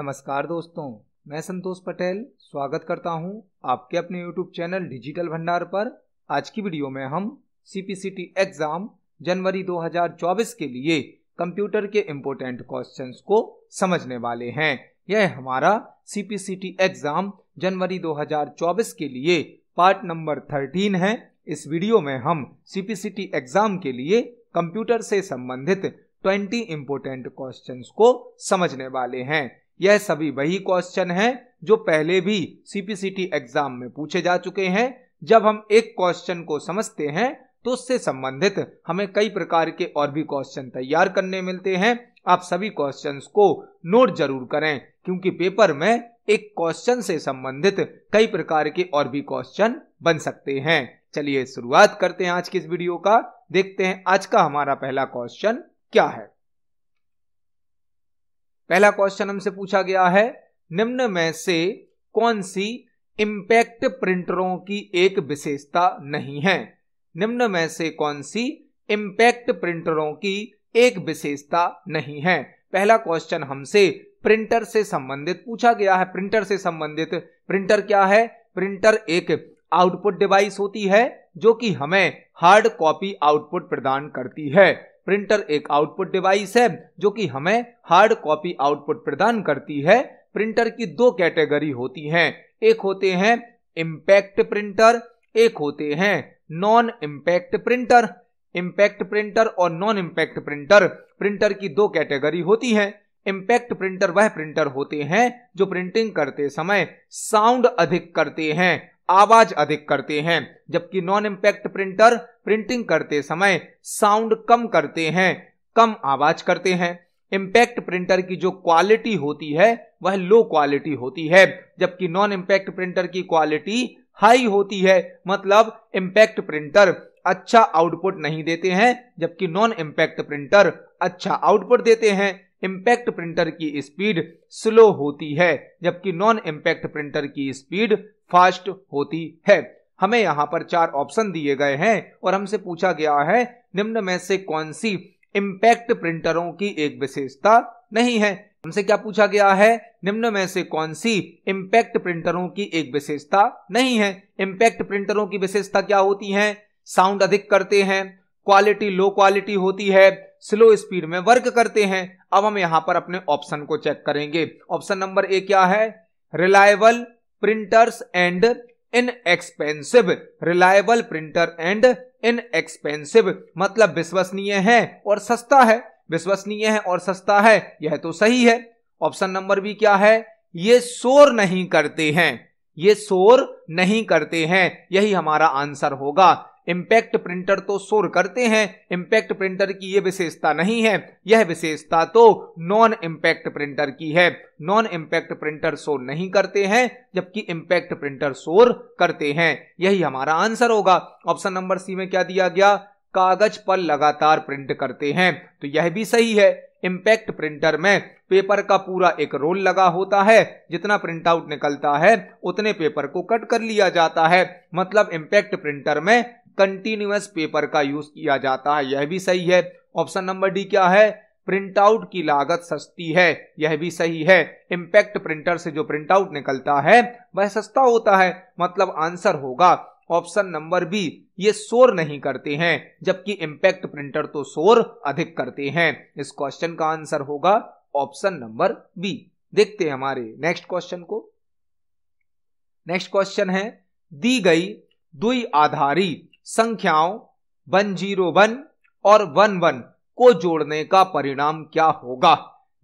नमस्कार दोस्तों मैं संतोष पटेल स्वागत करता हूं आपके अपने YouTube चैनल डिजिटल भंडार पर आज की वीडियो में हम सीपीसीटी एग्जाम जनवरी 2024 के लिए कंप्यूटर के इम्पोर्टेंट क्वेश्चंस को समझने वाले हैं यह हमारा सीपीसीटी एग्जाम जनवरी 2024 के लिए पार्ट नंबर 13 है इस वीडियो में हम सीपीसीटी एग्जाम के लिए कंप्यूटर से संबंधित 20 इम्पोर्टेंट क्वेश्चंस को समझने वाले हैं यह सभी वही क्वेश्चन हैं जो पहले भी सीपीसीटी एग्जाम में पूछे जा चुके हैं जब हम एक क्वेश्चन को समझते हैं तो उससे संबंधित हमें कई प्रकार के और भी क्वेश्चन तैयार करने मिलते हैं आप सभी क्वेश्चंस को नोट जरूर करें क्योंकि पेपर में एक क्वेश्चन से संबंधित कई प्रकार के और भी क्वेश्चन बन सकते हैं चलिए शुरुआत करते हैं आज की इस वीडियो का देखते हैं आज का हमारा पहला क्वेश्चन क्या है पहला क्वेश्चन हमसे पूछा गया है निम्न में से कौन सी इंपैक्ट प्रिंटरों की एक विशेषता नहीं है निम्न में से कौन सी इंपैक्ट प्रिंटरों की एक विशेषता नहीं है पहला क्वेश्चन हमसे प्रिंटर से संबंधित पूछा गया है प्रिंटर से संबंधित प्रिंटर क्या है प्रिंटर एक आउटपुट डिवाइस होती है जो कि हमें हार्ड कॉपी आउटपुट प्रदान करती है प्रिंटर एक आउटपुट डिवाइस है जो कि हमें हार्ड कॉपी आउटपुट प्रदान करती है प्रिंटर की दो कैटेगरी होती हैं एक होते हैं इम्पैक्ट प्रिंटर एक होते हैं non impact printer impact printer और नॉन इम्पैक्ट प्रिंटर प्रिंटर की दो कैटेगरी होती हैं इम्पैक्ट प्रिंटर वह प्रिंटर होते हैं जो प्रिंटिंग करते समय साउंड अधिक करते हैं आवाज अधिक करते हैं जबकि नॉन इम्पैक्ट प्रिंटर प्रिंटिंग करते समय साउंड कम करते हैं कम आवाज करते हैं इम्पैक्ट प्रिंटर की जो क्वालिटी होती है वह लो क्वालिटी होती है जबकि नॉन इम्पैक्ट प्रिंटर की क्वालिटी हाई होती है मतलब इम्पैक्ट प्रिंटर अच्छा आउटपुट नहीं देते हैं जबकि नॉन इम्पैक्ट प्रिंटर अच्छा आउटपुट देते हैं इम्पैक्ट प्रिंटर की स्पीड स्लो होती है जबकि नॉन इम्पैक्ट प्रिंटर की स्पीड फास्ट होती है हमें यहाँ पर चार ऑप्शन दिए गए हैं और हमसे पूछा गया है निम्न में से कौन सी इम्पैक्ट प्रिंटरों की एक विशेषता नहीं है हमसे क्या पूछा गया है निम्न में से कौन सी इम्पैक्ट प्रिंटरों की एक विशेषता नहीं है इम्पैक्ट प्रिंटरों की विशेषता क्या होती है साउंड अधिक करते हैं क्वालिटी लो क्वालिटी होती है स्लो स्पीड में वर्क करते हैं अब हम यहां पर अपने ऑप्शन को चेक करेंगे ऑप्शन नंबर ए क्या है reliable printers and inexpensive reliable printer and inexpensive मतलब विश्वसनीय है और सस्ता है विश्वसनीय है और सस्ता है यह तो सही है ऑप्शन नंबर बी क्या है ये शोर नहीं करते हैं ये शोर नहीं करते हैं यही हमारा आंसर होगा इम्पैक्ट प्रिंटर तो शोर करते हैं इम्पैक्ट प्रिंटर की यह विशेषता नहीं है यह विशेषता तो नॉन इम्पैक्ट प्रिंटर की है नॉन इम्पैक्ट प्रिंटर शोर नहीं करते हैं जबकि इम्पैक्ट प्रिंटर शोर करते हैं यही हमारा आंसर होगा ऑप्शन नंबर सी में क्या दिया गया कागज पर लगातार प्रिंट करते हैं तो यह भी सही है इम्पैक्ट प्रिंटर में पेपर का पूरा एक रोल लगा होता है जितना प्रिंट आउट निकलता है उतने पेपर को कट कर लिया जाता है मतलब इम्पैक्ट प्रिंटर में कंटिन्यूस पेपर का यूज किया जाता है यह भी सही है ऑप्शन नंबर डी क्या है प्रिंट आउट की लागत सस्ती है यह भी सही है इम्पैक्ट प्रिंटर से जो प्रिंट आउट निकलता है वह सस्ता होता है मतलब आंसर होगा ऑप्शन नंबर बी ये शोर नहीं करते हैं जबकि इम्पैक्ट प्रिंटर तो शोर अधिक करते हैं इस क्वेश्चन का आंसर होगा ऑप्शन नंबर बी देखते हैं हमारे नेक्स्ट क्वेश्चन को नेक्स्ट क्वेश्चन है दी गई दुई आधारी संख्याओं वन जीरो वन और वन वन को जोड़ने का परिणाम क्या होगा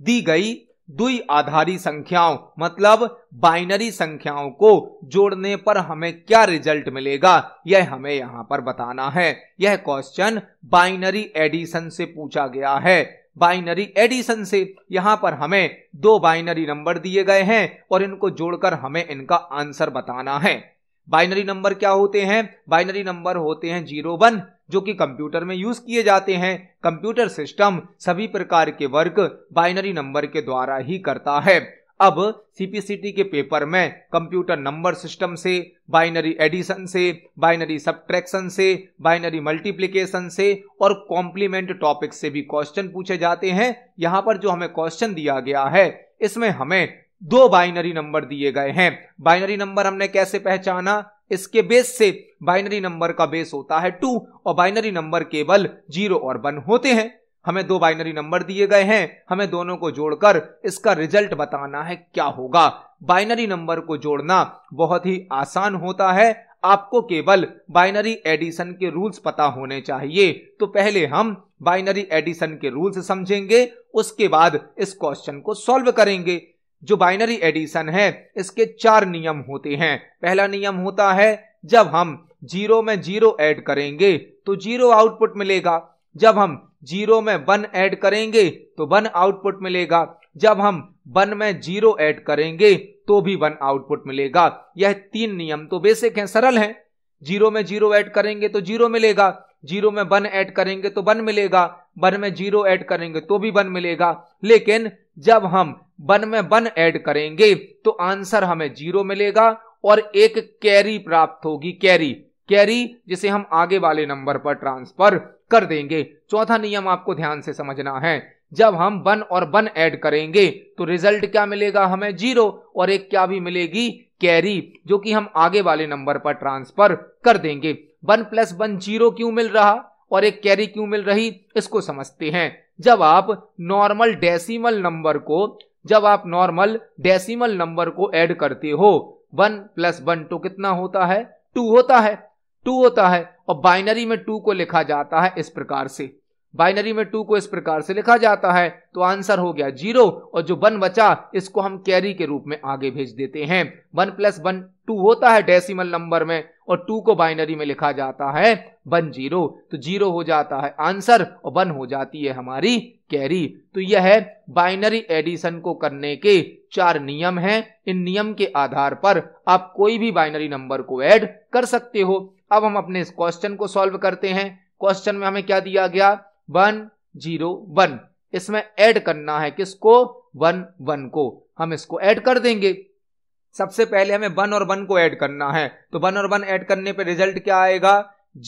दी गई दुई आधारी संख्याओं मतलब बाइनरी संख्याओं को जोड़ने पर हमें क्या रिजल्ट मिलेगा यह हमें यहां पर बताना है यह क्वेश्चन बाइनरी एडिशन से पूछा गया है बाइनरी एडिशन से यहां पर हमें दो बाइनरी नंबर दिए गए हैं और इनको जोड़कर हमें इनका आंसर बताना है बाइनरी नंबर क्या होते हैं बाइनरी नंबर होते हैं जीरो वन जो कि कंप्यूटर में यूज किए जाते हैं कंप्यूटर सिस्टम सभी प्रकार के वर्क बाइनरी नंबर के द्वारा ही करता है अब सीपीसीटी के पेपर में कंप्यूटर नंबर सिस्टम से बाइनरी एडिशन से बाइनरी सब्ट्रैक्शन से बाइनरी मल्टीप्लिकेशन से और कॉम्प्लीमेंट टॉपिक से भी क्वेश्चन पूछे जाते हैं यहाँ पर जो हमें क्वेश्चन दिया गया है इसमें हमें दो बाइनरी नंबर दिए गए हैं बाइनरी नंबर हमने कैसे पहचाना इसके बेस से बाइनरी नंबर का बेस होता है टू और बाइनरी नंबर केवल जीरो और वन होते हैं हमें दो बाइनरी नंबर दिए गए हैं हमें दोनों को जोड़कर इसका रिजल्ट बताना है क्या होगा बाइनरी नंबर को जोड़ना बहुत ही आसान होता है आपको केवल बाइनरी एडिशन के रूल्स पता होने चाहिए तो पहले हम बाइनरी एडिशन के रूल्स समझेंगे उसके बाद इस क्वेश्चन को सॉल्व करेंगे जो बाइनरी एडिशन है इसके चार नियम होते हैं पहला नियम होता है जब हम जीरो में जीरो ऐड करेंगे तो जीरो आउटपुट मिलेगा जब हम जीरो में वन ऐड करेंगे तो वन आउटपुट मिलेगा जब हम वन में जीरो ऐड करेंगे तो भी वन आउटपुट मिलेगा यह तीन नियम तो बेसिक हैं सरल हैं जीरो में जीरो ऐड करेंगे तो जीरो मिलेगा जीरो में वन ऐड करेंगे तो वन मिलेगा वन में जीरो ऐड करेंगे तो भी वन मिलेगा लेकिन जब हम वन में वन ऐड करेंगे तो आंसर हमें जीरो मिलेगा और एक कैरी प्राप्त होगी कैरी कैरी जिसे हम आगे वाले नंबर पर ट्रांसफर कर देंगे चौथा नियम आपको ध्यान से समझना है जब हम वन और वन ऐड करेंगे तो रिजल्ट क्या मिलेगा हमें जीरो और एक क्या भी मिलेगी कैरी जो कि हम आगे वाले नंबर पर ट्रांसफर कर देंगे वन प्लस वन जीरो क्यों मिल रहा और एक कैरी क्यों मिल रही इसको समझते हैं जब आप नॉर्मल डेसिमल नंबर को जब आप नॉर्मल डेसिमल नंबर को ऐड करते हो वन प्लस वन तो कितना होता है टू होता है टू होता है और बाइनरी में टू को लिखा जाता है इस प्रकार से बाइनरी में टू को इस प्रकार से लिखा जाता है तो आंसर हो गया जीरो और जो वन बचा इसको हम कैरी के रूप में आगे भेज देते हैं वन प्लस वन टू होता है डेसिमल नंबर में और टू को बाइनरी में लिखा जाता है वन जीरो तो जीरो हो जाता है आंसर और वन हो जाती है हमारी कैरी तो यह है बाइनरी एडिशन को करने के चार नियम हैं इन नियम के आधार पर आप कोई भी बाइनरी नंबर को ऐड कर सकते हो अब हम अपने इस क्वेश्चन को सॉल्व करते हैं क्वेश्चन में हमें क्या दिया गया वन जीरो वन इसमें ऐड करना है किसको वन वन को हम इसको ऐड कर देंगे सबसे पहले हमें वन और वन को ऐड करना है तो वन और वन ऐड करने पर रिजल्ट क्या आएगा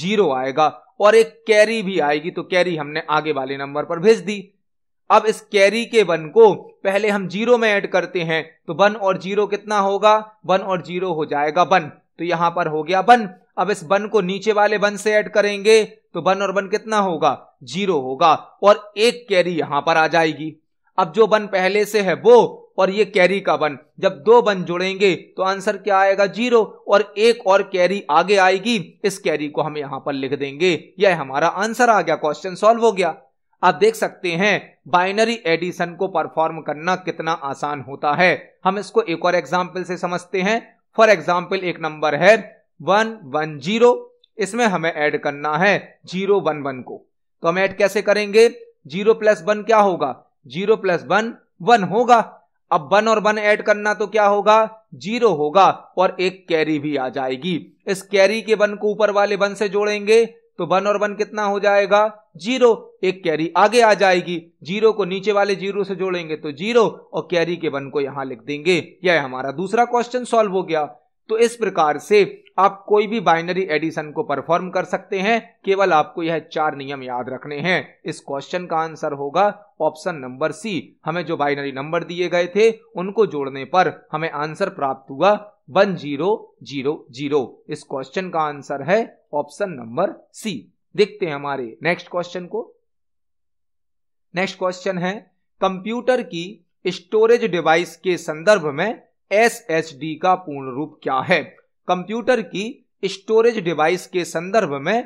जीरो आएगा और एक कैरी भी आएगी तो कैरी हमने आगे वाले नंबर पर भेज दी अब इस कैरी के वन को पहले हम जीरो में ऐड करते हैं तो वन और जीरो कितना होगा वन और जीरो हो जाएगा वन तो यहां पर हो गया वन अब इस वन को नीचे वाले वन से ऐड करेंगे तो वन और वन कितना होगा जीरो होगा और एक कैरी यहां पर आ जाएगी अब जो वन पहले से है वो और ये कैरी का वन जब दो वन जुड़ेंगे तो आंसर क्या आएगा जीरो और एक और कैरी आगे आएगी इस कैरी को हम यहां पर लिख देंगे यह हमारा आंसर आ गया क्वेश्चन सॉल्व हो गया आप देख सकते हैं बाइनरी एडिशन को परफॉर्म करना कितना आसान होता है हम इसको एक और एग्जाम्पल से समझते हैं फॉर एग्जाम्पल एक नंबर है वन वन जीरो इसमें हमें ऐड करना है जीरो वन वन को तो हम ऐड कैसे करेंगे जीरो प्लस वन क्या होगा जीरो प्लस वन वन होगा अब वन और वन ऐड करना तो क्या होगा जीरो होगा और एक कैरी भी आ जाएगी इस कैरी के वन को ऊपर वाले वन से जोड़ेंगे तो वन और वन कितना हो जाएगा जीरो एक कैरी आगे आ जाएगी जीरो को नीचे वाले जीरो से जोड़ेंगे तो जीरो और कैरी के वन को यहां लिख देंगे यह हमारा दूसरा क्वेश्चन सॉल्व हो गया तो इस प्रकार से आप कोई भी बाइनरी एडिशन को परफॉर्म कर सकते हैं केवल आपको यह चार नियम याद रखने हैं इस क्वेश्चन का आंसर होगा ऑप्शन नंबर सी हमें जो बाइनरी नंबर दिए गए थे उनको जोड़ने पर हमें आंसर प्राप्त हुआ वन जीरो जीरो जीरो इस क्वेश्चन का आंसर है ऑप्शन नंबर सी देखते हैं हमारे नेक्स्ट क्वेश्चन को नेक्स्ट क्वेश्चन है कंप्यूटर की स्टोरेज डिवाइस के संदर्भ में एस डी का पूर्ण रूप क्या है कंप्यूटर की स्टोरेज डिवाइस के संदर्भ में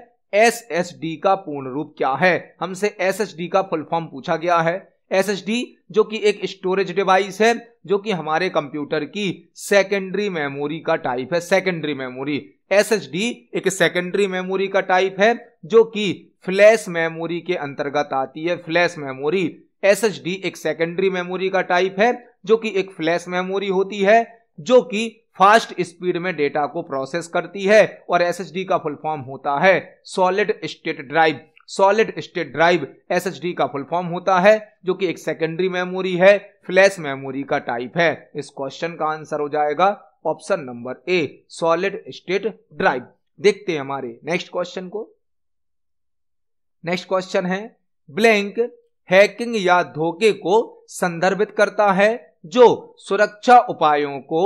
एस डी का पूर्ण रूप क्या है हमसे एस डी का फुल फॉर्म पूछा गया है एस जो कि एक स्टोरेज डिवाइस है जो कि हमारे कंप्यूटर की सेकेंडरी मेमोरी का टाइप है सेकेंडरी मेमोरी एस एक सेकेंडरी मेमोरी का टाइप है जो कि फ्लैश मेमोरी के अंतर्गत आती है फ्लैश मेमोरी एस एक सेकेंडरी मेमोरी का टाइप है जो कि एक फ्लैश मेमोरी होती है जो कि फास्ट स्पीड में डेटा को प्रोसेस करती है और एस का फुल फॉर्म होता है solid state drive solid state drive S का फुल फॉर्म होता है जो कि एक सेकेंडरी मेमोरी है फ्लैश मेमोरी का टाइप है इस क्वेश्चन का आंसर हो जाएगा option number A solid state drive देखते हैं हमारे नेक्स्ट क्वेश्चन को नेक्स्ट क्वेश्चन है ब्लैंक हैकिंग या धोखे को संदर्भित करता है जो सुरक्षा उपायों को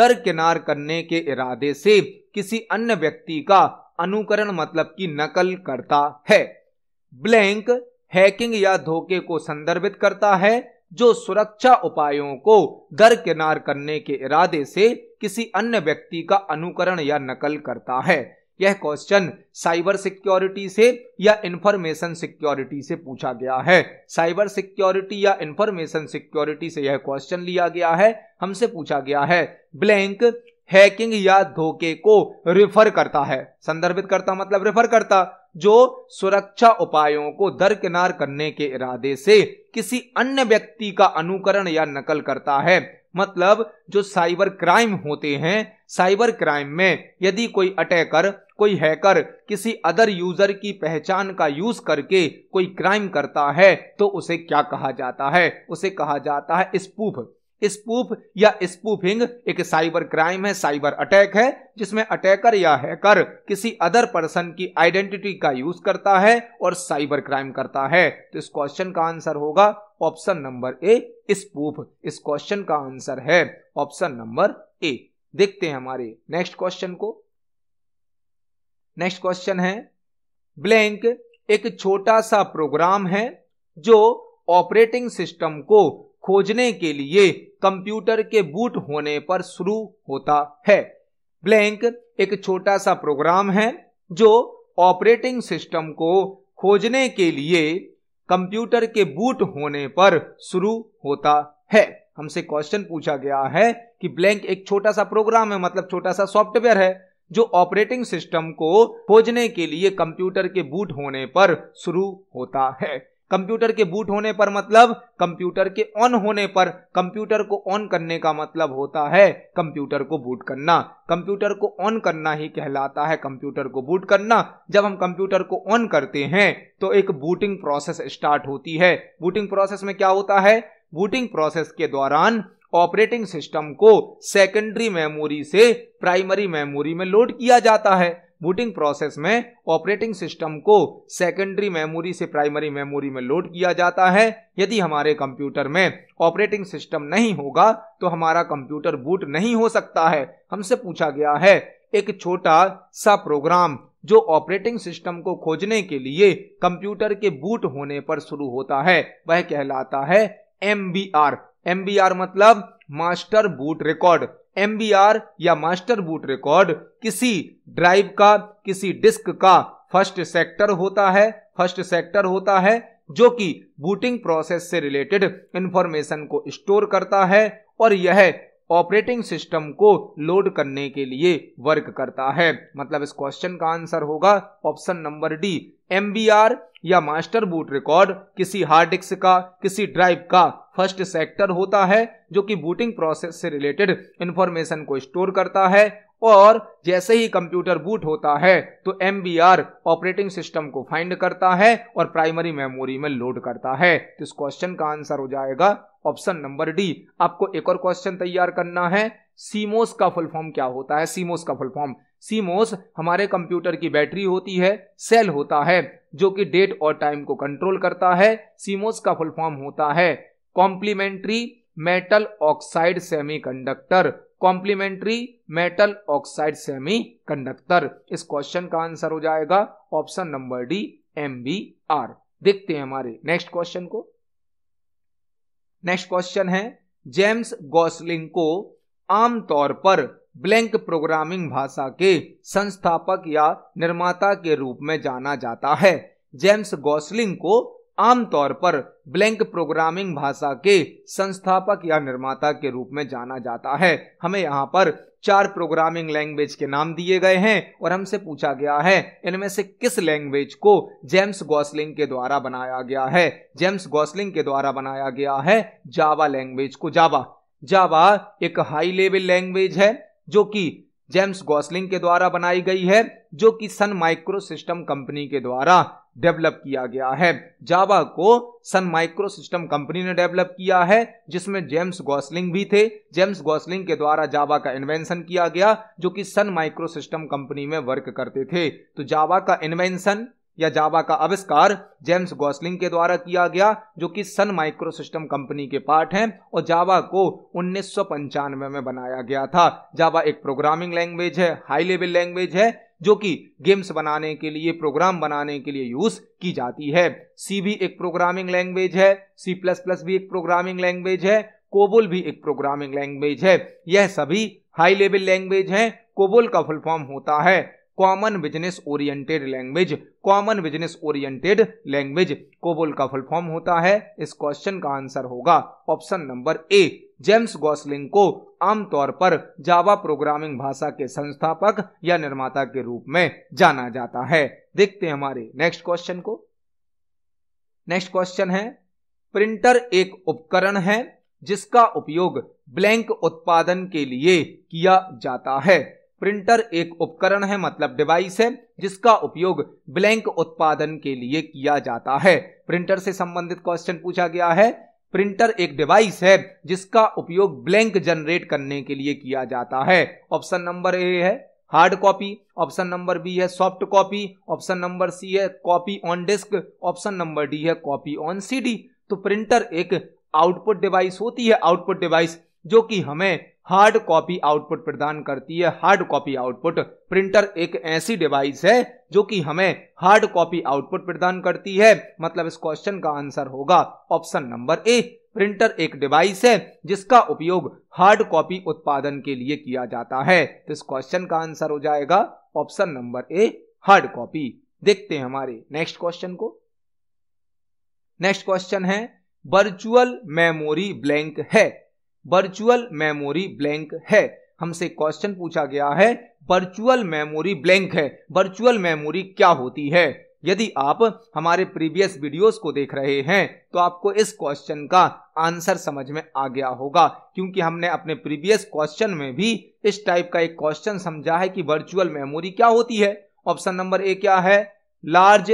दरकिनार करने के इरादे से किसी अन्य व्यक्ति का अनुकरण मतलब की नकल करता है ब्लैंक हैकिंग या धोखे को संदर्भित करता है जो सुरक्षा उपायों को दरकिनार करने के इरादे से किसी अन्य व्यक्ति का अनुकरण या नकल करता है यह क्वेश्चन साइबर सिक्योरिटी से या इंफॉर्मेशन सिक्योरिटी से पूछा गया है साइबर सिक्योरिटी या इंफॉर्मेशन सिक्योरिटी से यह क्वेश्चन लिया गया है हमसे पूछा गया है ब्लैंक हैकिंग या धोखे को रिफर करता है संदर्भित करता मतलब रिफर करता जो सुरक्षा उपायों को दरकिनार करने के इरादे से किसी अन्य व्यक्ति का अनुकरण या नकल करता है मतलब जो साइबर क्राइम होते हैं साइबर क्राइम में यदि कोई अटैकर कोई हैकर किसी अदर यूजर की पहचान का यूज करके कोई क्राइम करता है तो उसे क्या कहा जाता है उसे कहा जाता है स्पूफ स्पूफ या स्पूफिंग एक साइबर क्राइम है साइबर अटैक है जिसमें अटैकर या हैकर किसी अदर पर्सन की आइडेंटिटी का यूज करता है और साइबर क्राइम करता है तो इस क्वेश्चन का आंसर होगा ऑप्शन नंबर ए स्पूफ इस क्वेश्चन का आंसर है ऑप्शन नंबर ए देखते हैं हमारे नेक्स्ट क्वेश्चन को नेक्स्ट क्वेश्चन है ब्लैंक एक छोटा सा प्रोग्राम है जो ऑपरेटिंग सिस्टम को खोजने के लिए कंप्यूटर के बूट होने पर शुरू होता है ब्लैंक एक छोटा सा प्रोग्राम है जो ऑपरेटिंग सिस्टम को खोजने के लिए कंप्यूटर के बूट होने पर शुरू होता है हमसे क्वेश्चन पूछा गया है कि ब्लैंक एक छोटा सा प्रोग्राम है मतलब छोटा सा सॉफ्टवेयर है जो ऑपरेटिंग सिस्टम को खोजने के लिए कंप्यूटर के बूट होने पर शुरू होता है कंप्यूटर के बूट होने पर मतलब कंप्यूटर के ऑन होने पर कंप्यूटर को ऑन करने का मतलब होता है कंप्यूटर को बूट करना कंप्यूटर को ऑन करना ही कहलाता है कंप्यूटर को बूट करना जब हम कंप्यूटर को ऑन करते हैं तो एक बूटिंग प्रोसेस स्टार्ट होती है बूटिंग प्रोसेस में क्या होता है बूटिंग प्रोसेस के दौरान ऑपरेटिंग सिस्टम को सेकेंडरी मेमोरी से प्राइमरी मेमोरी में लोड किया जाता है बूटिंग प्रोसेस में ऑपरेटिंग सिस्टम को सेकेंडरी मेमोरी से प्राइमरी मेमोरी में लोड किया जाता है यदि हमारे कंप्यूटर में ऑपरेटिंग सिस्टम नहीं होगा तो हमारा कंप्यूटर बूट नहीं हो सकता है हमसे पूछा गया है एक छोटा सा प्रोग्राम जो ऑपरेटिंग सिस्टम को खोजने के लिए कंप्यूटर के बूट होने पर शुरू होता है वह कहलाता है M B R M B R मतलब मास्टर बूट रिकॉर्ड एम या मास्टर बूट रिकॉर्ड किसी ड्राइव का किसी डिस्क का फर्स्ट सेक्टर होता है फर्स्ट सेक्टर होता है जो कि बूटिंग प्रोसेस से रिलेटेड इंफॉर्मेशन को स्टोर करता है और यह ऑपरेटिंग सिस्टम को लोड करने के लिए वर्क करता है मतलब इस क्वेश्चन का आंसर होगा ऑप्शन नंबर डी एम या मास्टर बूट रिकॉर्ड किसी हार्ड डिस्क का किसी ड्राइव का फर्स्ट सेक्टर होता है जो कि बूटिंग प्रोसेस से रिलेटेड इंफॉर्मेशन को स्टोर करता है और जैसे ही कंप्यूटर बूट होता है तो एम ऑपरेटिंग सिस्टम को फाइंड करता है और प्राइमरी मेमोरी में लोड करता है तो इस क्वेश्चन का आंसर हो जाएगा ऑप्शन नंबर डी आपको एक और क्वेश्चन तैयार करना है सीमोस का फुल फॉर्म क्या होता है सीमोस का फुल फॉर्म सीमोस हमारे कंप्यूटर की बैटरी होती है सेल होता है जो कि डेट और टाइम को कंट्रोल करता है सीमोस का फुल फॉर्म होता है complementary metal oxide semiconductor complementary metal oxide semiconductor इस क्वेश्चन का आंसर हो जाएगा option number D M B R देखते हैं हमारे नेक्स्ट क्वेश्चन को नेक्स्ट क्वेश्चन है जेम्स गॉसलिंग को आमतौर पर ब्लैंक प्रोग्रामिंग भाषा के संस्थापक या निर्माता के रूप में जाना जाता है जेम्स गॉसलिंग को आमतौर पर ब्लैंक प्रोग्रामिंग भाषा के संस्थापक या निर्माता के रूप में जाना जाता है हमें यहाँ पर चार प्रोग्रामिंग लैंग्वेज के नाम दिए गए हैं और हमसे पूछा गया है इनमें से किस लैंग्वेज को जेम्स गॉसलिंग के द्वारा बनाया गया है जेम्स गॉसलिंग के द्वारा बनाया गया है जावा लैंग्वेज को जावा जावा एक हाई लेवल लैंग्वेज है जो कि जेम्स गॉसलिंग के द्वारा बनाई गई है जो कि सन माइक्रो सिस्टम कंपनी के द्वारा डेवलप किया गया है जावा को सन माइक्रो सिस्टम कंपनी ने डेवलप किया है जिसमें जेम्स गॉसलिंग भी थे जेम्स गॉसलिंग के द्वारा जावा का इन्वेंशन किया गया जो कि सन माइक्रो सिस्टम कंपनी में वर्क करते थे तो जावा का इन्वेंशन या जावा का आविष्कार जेम्स गॉसलिंग के द्वारा किया गया जो कि सन माइक्रो सिस्टम कंपनी के पार्ट हैं और जावा को उन्नीस में बनाया गया था जावा एक प्रोग्रामिंग लैंग्वेज है हाई लेवल लैंग्वेज है जो कि गेम्स बनाने के लिए प्रोग्राम बनाने के लिए यूज की जाती है सी भी एक प्रोग्रामिंग लैंग्वेज है सी प्लस प्लस भी एक प्रोग्रामिंग लैंग्वेज है कोबोल भी एक प्रोग्रामिंग लैंग्वेज है यह सभी हाई लेवल लैंग्वेज हैं कोबोल का फुल फॉर्म होता है common business oriented language common business oriented language COBOL का फुल फॉर्म होता है इस क्वेश्चन का आंसर होगा option number A James Gosling को आमतौर पर जावा प्रोग्रामिंग भाषा के संस्थापक या निर्माता के रूप में जाना जाता है देखते हैं हमारे नेक्स्ट क्वेश्चन को नेक्स्ट क्वेश्चन है प्रिंटर एक उपकरण है जिसका उपयोग ब्लैंक उत्पादन के लिए किया जाता है प्रिंटर एक उपकरण है मतलब डिवाइस है जिसका उपयोग ब्लैंक उत्पादन के लिए किया जाता है प्रिंटर से संबंधित क्वेश्चन पूछा गया है प्रिंटर एक डिवाइस है जिसका उपयोग ब्लैंक जनरेट करने के लिए किया जाता है ऑप्शन नंबर ए है hard copy option number B है soft copy option number C है copy on disk option number D है कॉपी ऑन सीडी तो प्रिंटर एक आउटपुट डिवाइस होती है आउटपुट डिवाइस जो कि हमें हार्ड कॉपी आउटपुट प्रदान करती है हार्ड कॉपी आउटपुट प्रिंटर एक ऐसी डिवाइस है जो कि हमें हार्ड कॉपी आउटपुट प्रदान करती है मतलब इस क्वेश्चन का आंसर होगा ऑप्शन नंबर ए प्रिंटर एक डिवाइस है जिसका उपयोग हार्ड कॉपी उत्पादन के लिए किया जाता है तो इस क्वेश्चन का आंसर हो जाएगा option number A hard copy देखते हैं हमारे नेक्स्ट क्वेश्चन को नेक्स्ट क्वेश्चन है वर्चुअल मेमोरी ब्लैंक है वर्चुअल मेमोरी ब्लैंक है हमसे क्वेश्चन पूछा गया है वर्चुअल मेमोरी ब्लैंक है वर्चुअल मेमोरी क्या होती है यदि आप हमारे प्रीवियस वीडियोस को देख रहे हैं तो आपको इस क्वेश्चन का आंसर समझ में आ गया होगा क्योंकि हमने अपने प्रीवियस क्वेश्चन में भी इस टाइप का एक क्वेश्चन समझा है कि वर्चुअल मेमोरी क्या होती है ऑप्शन नंबर ए क्या है large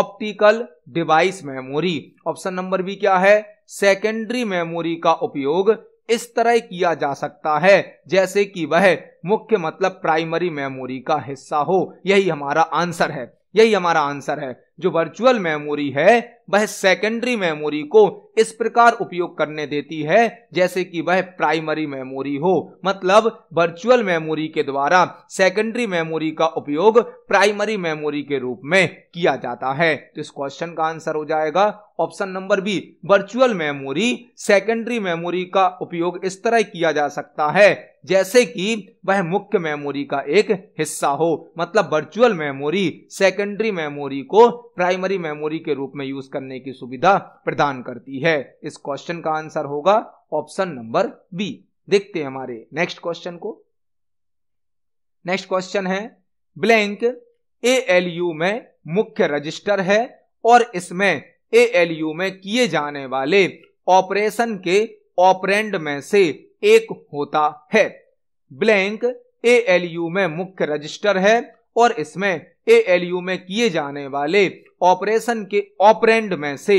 optical device memory option number B क्या है सेकेंडरी मेमोरी का उपयोग इस तरह किया जा सकता है जैसे कि वह मुख्य मतलब प्राइमरी मेमोरी का हिस्सा हो यही हमारा आंसर है यही हमारा आंसर है जो वर्चुअल मेमोरी है वह सेकेंडरी मेमोरी को इस प्रकार उपयोग करने देती है जैसे कि वह प्राइमरी मेमोरी हो मतलब वर्चुअल मेमोरी के द्वारा सेकेंडरी मेमोरी का उपयोग प्राइमरी मेमोरी के रूप में किया जाता है तो इस क्वेश्चन का आंसर हो जाएगा option number B virtual memory secondary memory का उपयोग इस तरह किया जा सकता है जैसे कि वह मुख्य मेमोरी का एक हिस्सा हो मतलब वर्चुअल मेमोरी सेकेंडरी मेमोरी को प्राइमरी मेमोरी के रूप में यूज करने की सुविधा प्रदान करती है इस क्वेश्चन का आंसर होगा ऑप्शन नंबर बी देखते हैं हमारे नेक्स्ट क्वेश्चन को नेक्स्ट क्वेश्चन है ब्लैंक ए एल यू में मुख्य रजिस्टर है और इसमें ए यू में किए जाने वाले ऑपरेशन के ऑपरेंड में से एक होता है ब्लैंक ए एल यू में मुख्य रजिस्टर है और इसमें एएलयू में किए जाने वाले ऑपरेशन के ऑपरेंड में से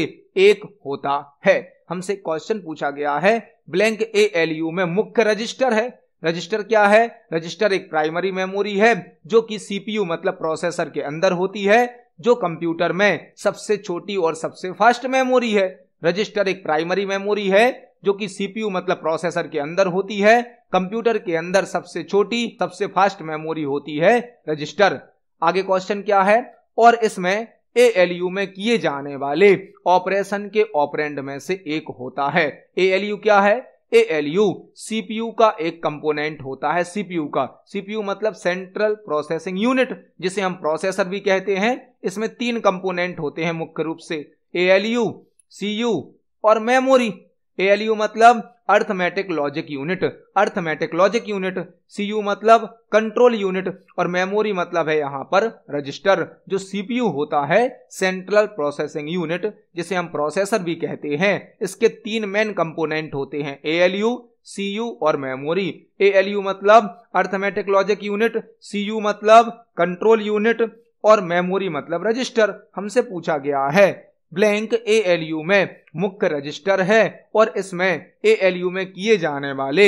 एक होता है हमसे क्वेश्चन पूछा गया है ब्लैंक एएलयू में मुख्य रजिस्टर है रजिस्टर क्या है रजिस्टर एक प्राइमरी मेमोरी है जो कि सीपीयू मतलब प्रोसेसर के अंदर होती है जो कंप्यूटर में सबसे छोटी और सबसे फास्ट मेमोरी है रजिस्टर एक प्राइमरी मेमोरी है जो कि सीपीयू मतलब प्रोसेसर के अंदर होती है कंप्यूटर के अंदर सबसे छोटी सबसे फास्ट मेमोरी होती है रजिस्टर आगे क्वेश्चन क्या है और इसमें यू में किए जाने वाले ऑपरेशन के ऑपरेंड में से एक होता है एएलयू क्या है यू सीपीयू का एक कंपोनेंट होता है सीपीयू का सीपीयू मतलब सेंट्रल प्रोसेसिंग यूनिट जिसे हम प्रोसेसर भी कहते हैं इसमें तीन कंपोनेंट होते हैं मुख्य रूप से एएलयू सीयू और मेमोरी एएलयू मतलब arithmetic logic unit arithmetic logic unit CU मतलब कंट्रोल यूनिट और मेमोरी मतलब है यहाँ पर रजिस्टर जो सीपीयू होता है सेंट्रल प्रोसेसिंग यूनिट जिसे हम प्रोसेसर भी कहते हैं इसके तीन मेन कंपोनेंट होते हैं एएलयू सीयू और मेमोरी एएलयू मतलब अर्थमेटिक लॉजिक यूनिट सीयू मतलब कंट्रोल यूनिट और मेमोरी मतलब रजिस्टर हमसे पूछा गया है ब्लैंक ए एल यू में मुख्य रजिस्टर है और इसमें ए एल यू में किए जाने वाले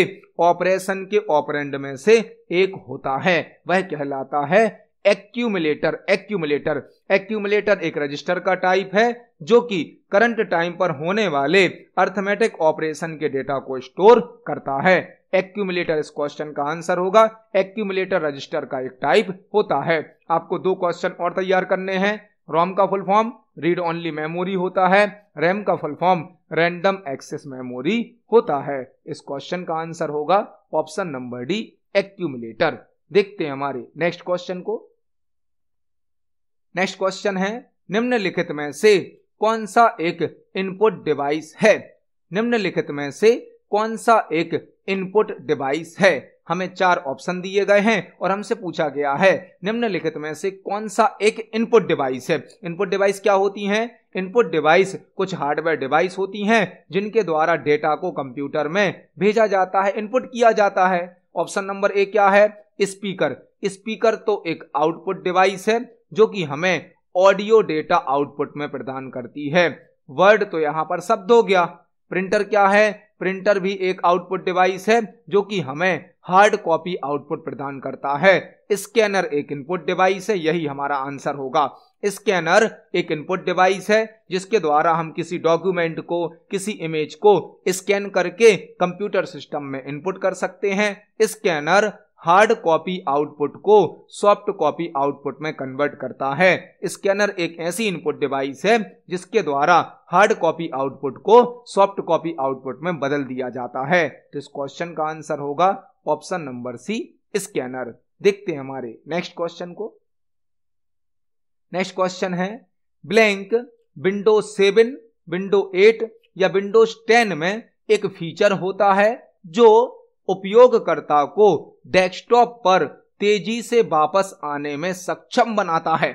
ऑपरेशन के ऑपरेंड में से एक होता है वह कहलाता है एक्यूमुलेटर एक्यूमुलेटर एक्यूमुलेटर एक रजिस्टर का टाइप है जो कि करंट टाइम पर होने वाले अर्थमेटिक ऑपरेशन के डेटा को स्टोर करता है एक्यूमुलेटर इस क्वेश्चन का आंसर होगा एक्यूमुलेटर रजिस्टर का एक टाइप होता है आपको दो क्वेश्चन और तैयार करने हैं रोम का full form read only memory होता है रैम का full form random access memory होता है इस क्वेश्चन का आंसर होगा ऑप्शन नंबर डी एक्यूमुलेटर देखते हैं हमारे नेक्स्ट क्वेश्चन को नेक्स्ट क्वेश्चन है निम्नलिखित में से कौन सा एक इनपुट डिवाइस है निम्नलिखित में से कौन सा एक इनपुट डिवाइस है हमें चार ऑप्शन दिए गए हैं और हमसे पूछा गया है निम्नलिखित में से कौन सा एक इनपुट डिवाइस है इनपुट डिवाइस क्या होती हैं इनपुट डिवाइस कुछ हार्डवेयर डिवाइस होती हैं जिनके द्वारा डेटा को कंप्यूटर में भेजा जाता है इनपुट किया जाता है ऑप्शन नंबर ए क्या है स्पीकर स्पीकर तो एक आउटपुट डिवाइस है जो कि हमें ऑडियो डेटा आउटपुट में प्रदान करती है वर्ड तो यहां पर शब्द हो गया प्रिंटर क्या है प्रिंटर भी एक आउटपुट डिवाइस है जो कि हमें हार्ड कॉपी आउटपुट प्रदान करता है स्कैनर एक इनपुट डिवाइस है यही हमारा आंसर होगा स्कैनर एक इनपुट डिवाइस है जिसके द्वारा हम किसी डॉक्यूमेंट को किसी इमेज को स्कैन करके कंप्यूटर सिस्टम में इनपुट कर सकते हैं स्कैनर हार्ड कॉपी आउटपुट को सॉफ्ट कॉपी आउटपुट में कन्वर्ट करता है स्कैनर एक ऐसी इनपुट डिवाइस है जिसके द्वारा हार्ड कॉपी आउटपुट को सॉफ्ट कॉपी आउटपुट में बदल दिया जाता है तो इस क्वेश्चन का आंसर होगा ऑप्शन नंबर सी स्कैनर देखते हैं हमारे नेक्स्ट क्वेश्चन को नेक्स्ट क्वेश्चन है blank window seven window eight या विंडोज टेन में एक फीचर होता है जो उपयोगकर्ता को डेस्कटॉप पर तेजी से वापस आने में सक्षम बनाता है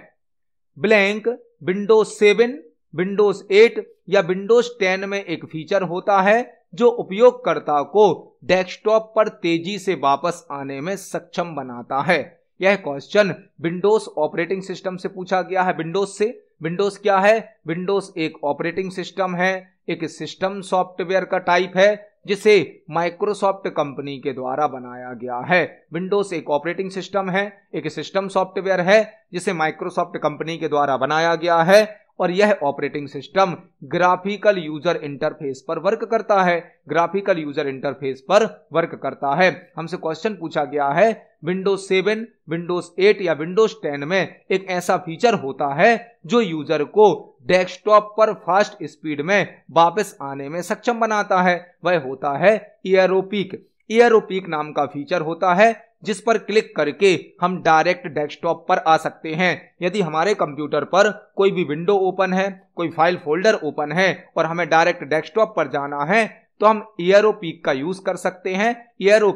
blank Windows seven Windows eight या विंडोज टेन में एक फीचर होता है जो उपयोगकर्ता को डेस्कटॉप पर तेजी से वापस आने में सक्षम बनाता है यह क्वेश्चन विंडोज ऑपरेटिंग सिस्टम से पूछा गया है विंडोज से विंडोज क्या है विंडोज एक ऑपरेटिंग सिस्टम है एक सिस्टम सॉफ्टवेयर का टाइप है जिसे माइक्रोसॉफ्ट कंपनी के द्वारा बनाया गया है विंडोज एक ऑपरेटिंग सिस्टम है एक सिस्टम सॉफ्टवेयर है जिसे माइक्रोसॉफ्ट कंपनी के द्वारा बनाया गया है और यह operating system graphical user interface पर वर्क करता है ग्राफिकल यूजर इंटरफेस पर वर्क करता है हमसे क्वेश्चन पूछा गया है विंडोज सेवन विंडोज एट या विंडोज टेन में एक ऐसा फीचर होता है जो यूजर को डेस्कटॉप पर फास्ट स्पीड में वापस आने में सक्षम बनाता है वह होता है एयरोपीक एयरोपीक नाम का फीचर होता है जिस पर क्लिक करके हम डायरेक्ट डेस्कटॉप पर आ सकते हैं यदि हमारे कंप्यूटर पर कोई भी विंडो ओपन है कोई फाइल फोल्डर ओपन है और हमें डायरेक्ट डेस्कटॉप पर जाना है तो हम पीक का यूज कर सकते हैं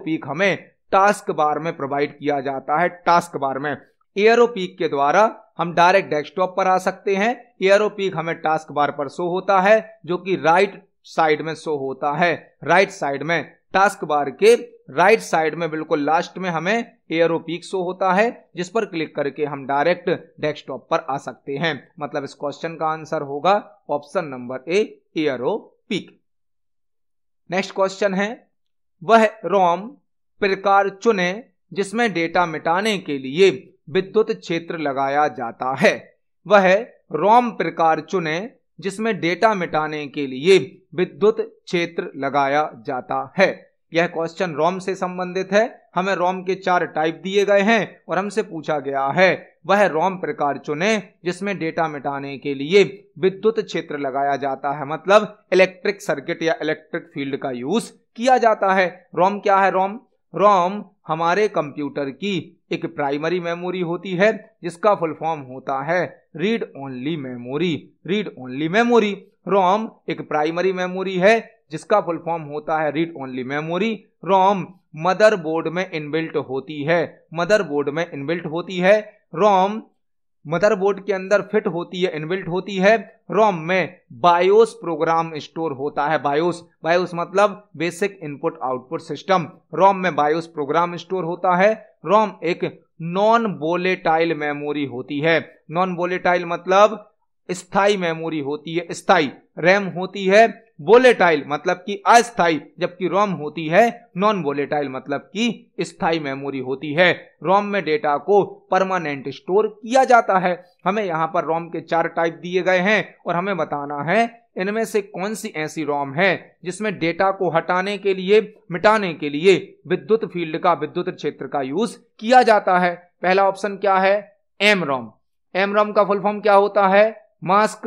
पीक हमें टास्क बार में प्रोवाइड किया जाता है टास्क बार में पीक के द्वारा हम डायरेक्ट डेस्कटॉप पर आ सकते हैं पीक हमें टास्क बार पर शो होता है जो कि राइट साइड में शो होता है राइट साइड में टास्क बार के राइट साइड में बिल्कुल लास्ट में हमें एयरो पीक शो होता है जिस पर क्लिक करके हम डायरेक्ट डेस्कटॉप पर आ सकते हैं मतलब इस क्वेश्चन का आंसर होगा option number A Aero Peek next question है वह रोम प्रकार चुने जिसमें डेटा मिटाने के लिए विद्युत क्षेत्र लगाया जाता है वह रोम प्रकार चुने जिसमें डेटा मिटाने के लिए विद्युत क्षेत्र लगाया जाता है यह क्वेश्चन रोम से संबंधित है हमें रोम के चार टाइप दिए गए हैं और हमसे पूछा गया है वह रोम प्रकार चुने जिसमें डेटा मिटाने के लिए विद्युत क्षेत्र लगाया जाता है मतलब इलेक्ट्रिक सर्किट या इलेक्ट्रिक फील्ड का यूज किया जाता है रोम क्या है रोम रोम हमारे कंप्यूटर की एक प्राइमरी मेमोरी होती है जिसका फुल फॉर्म होता है read only memory read only memory ROM एक प्राइमरी मेमोरी है जिसका फुल फॉर्म होता है read only memory ROM motherboard में इनबिल्ट होती है मदरबोर्ड में इनबिल्ट होती है रोम मदरबोर्ड के अंदर फिट होती है इनबिल्ट होती है रोम में बायोस प्रोग्राम स्टोर होता है बायोस बायोस मतलब basic input output system ROM में बायोस प्रोग्राम स्टोर होता है रोम एक नॉन वोलेटाइल मेमोरी होती है नॉन वोलेटाइल मतलब स्थाई मेमोरी होती है स्थाई रैम होती है वोलेटाइल मतलब कि अस्थाई जबकि रोम होती है नॉन वोलेटाइल मतलब कि स्थाई मेमोरी होती है रोम में डेटा को परमानेंट स्टोर किया जाता है हमें यहाँ पर रोम के चार टाइप दिए गए हैं और हमें बताना है इनमें से कौन सी ऐसी रोम है जिसमें डेटा को हटाने के लिए मिटाने के लिए विद्युत फील्ड का विद्युत क्षेत्र का यूज किया जाता है पहला ऑप्शन क्या है एम रोम एम रोम का फुल फॉर्म क्या होता है mask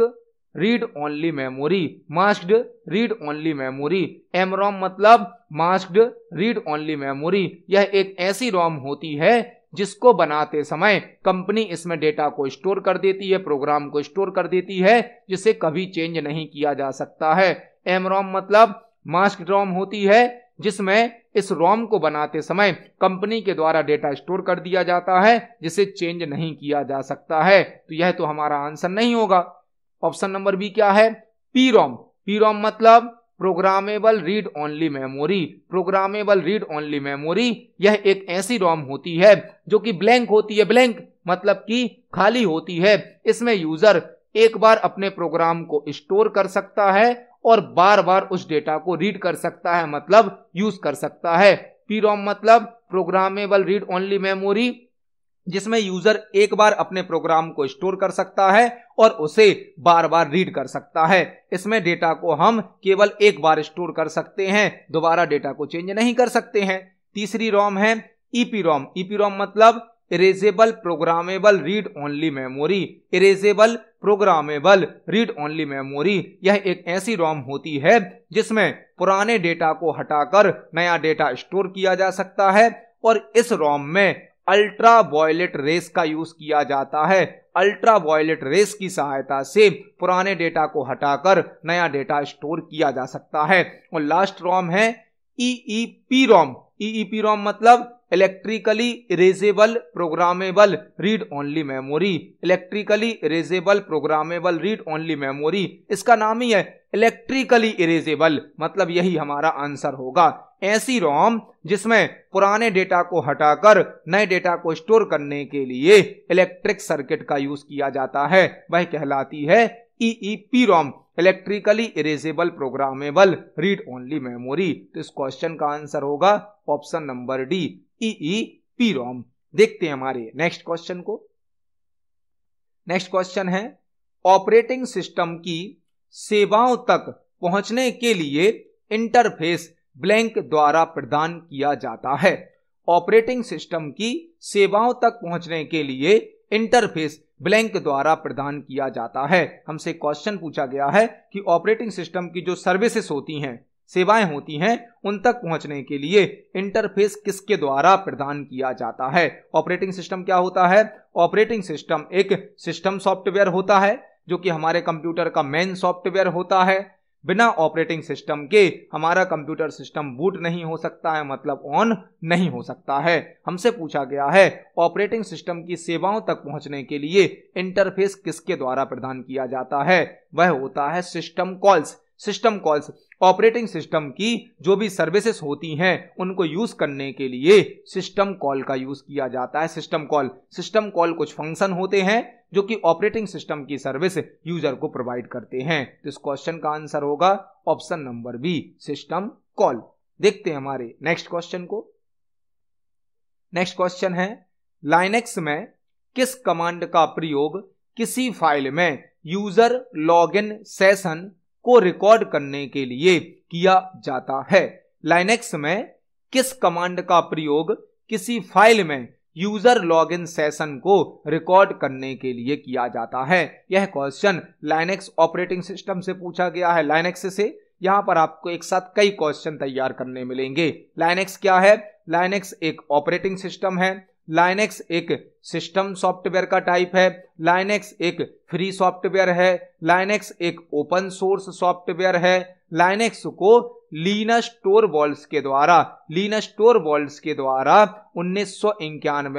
read only memory masked read only memory M ROM मतलब मास्क्ड रीड ओनली मेमोरी यह एक ऐसी रोम होती है जिसको बनाते समय कंपनी इसमें डेटा को स्टोर कर देती है प्रोग्राम को स्टोर कर देती है जिसे कभी चेंज नहीं किया जा सकता है एम रोम मतलब मास्क रोम होती है जिसमें इस रोम को बनाते समय कंपनी के द्वारा डेटा स्टोर कर दिया जाता है जिसे चेंज नहीं किया जा सकता है तो यह तो हमारा आंसर नहीं होगा ऑप्शन नंबर बी क्या है पी रोम पी रोम मतलब programmable read only memory programmable read only memory यह एक ऐसी रोम होती है जो कि ब्लैंक होती है ब्लैंक मतलब कि खाली होती है इसमें यूजर एक बार अपने प्रोग्राम को स्टोर कर सकता है और बार बार उस डेटा को रीड कर सकता है मतलब यूज कर सकता है पी रोम मतलब प्रोग्रामेबल रीड ओनली मेमोरी जिसमें यूजर एक बार अपने प्रोग्राम को स्टोर कर सकता है और उसे बार बार रीड कर सकता है इसमें डेटा को हम केवल एक बार स्टोर कर सकते हैं दोबारा डेटा को चेंज नहीं कर सकते हैं तीसरी रोम है ईपी रोम ईपी रोम मतलब erasable programmable read only memory erasable programmable read only memory यह एक ऐसी रोम होती है जिसमें पुराने डेटा को हटाकर नया डेटा स्टोर किया जा सकता है और इस रोम में अल्ट्रा वॉयलेट रेस का यूज किया जाता है अल्ट्रा वॉयलेट रेस की सहायता से पुराने डेटा को हटाकर नया डेटा स्टोर किया जा सकता है और लास्ट रोम है E e P e ROM E e P ROM मतलब electrically erasable programmable read only memory electrically erasable programmable read only memory इसका नाम ही है इलेक्ट्रिकली इरेजेबल मतलब यही हमारा आंसर होगा ऐसी रोम जिसमें पुराने डेटा को हटाकर नए डेटा को स्टोर करने के लिए इलेक्ट्रिक सर्किट का यूज किया जाता है वह कहलाती है EEP e e ROM electrically erasable programmable read only memory तो इस क्वेश्चन का आंसर होगा option number D E P ROM देखते हैं हमारे नेक्स्ट क्वेश्चन को नेक्स्ट क्वेश्चन है ऑपरेटिंग सिस्टम की सेवाओं तक पहुंचने के लिए इंटरफेस ब्लैंक द्वारा प्रदान किया जाता है ऑपरेटिंग सिस्टम की सेवाओं तक पहुंचने के लिए इंटरफेस ब्लैंक द्वारा प्रदान किया जाता है हमसे क्वेश्चन पूछा गया है कि ऑपरेटिंग सिस्टम की जो सर्विसेस होती हैं सेवाएं होती हैं उन तक पहुंचने के लिए इंटरफेस किसके द्वारा प्रदान किया जाता है ऑपरेटिंग सिस्टम क्या होता है ऑपरेटिंग सिस्टम एक सिस्टम सॉफ्टवेयर होता है जो कि हमारे कंप्यूटर का मेन सॉफ्टवेयर होता है बिना ऑपरेटिंग सिस्टम के हमारा कंप्यूटर सिस्टम बूट नहीं हो सकता है मतलब ऑन नहीं हो सकता है हमसे पूछा गया है ऑपरेटिंग सिस्टम की सेवाओं तक पहुंचने के लिए इंटरफेस किसके द्वारा प्रदान किया जाता है वह होता है system calls system calls operating system की जो भी सर्विसेज होती हैं उनको यूज करने के लिए सिस्टम कॉल का यूज किया जाता है सिस्टम कॉल सिस्टम कॉल कुछ फंक्शन होते हैं जो कि ऑपरेटिंग सिस्टम की सर्विस यूजर को प्रोवाइड करते हैं तो इस क्वेश्चन का आंसर होगा option number B system call देखते हैं हमारे नेक्स्ट क्वेश्चन को नेक्स्ट क्वेश्चन है लाइनेक्स में किस कमांड का प्रयोग किसी फाइल में यूजर लॉगिन सेशन को रिकॉर्ड करने के लिए किया जाता है लाइनेक्स में किस कमांड का प्रयोग किसी फाइल में यूजर लॉग इन सेशन को रिकॉर्ड करने के लिए किया जाता है यह क्वेश्चन लाइनेक्स ऑपरेटिंग सिस्टम से पूछा गया है लाइनेक्स से यहां पर आपको एक साथ कई क्वेश्चन तैयार करने मिलेंगे लाइनेक्स क्या है लाइनेक्स एक ऑपरेटिंग सिस्टम है लाइनेक्स एक सिस्टम सॉफ्टवेयर का टाइप है लाइनेक्स एक फ्री सॉफ्टवेयर है लाइनेक्स एक ओपन सोर्स सॉफ्टवेयर है लाइनेक्स को लीना स्टोर वॉल्स के द्वारा लीना स्टोर वॉल्स के द्वारा उन्नीस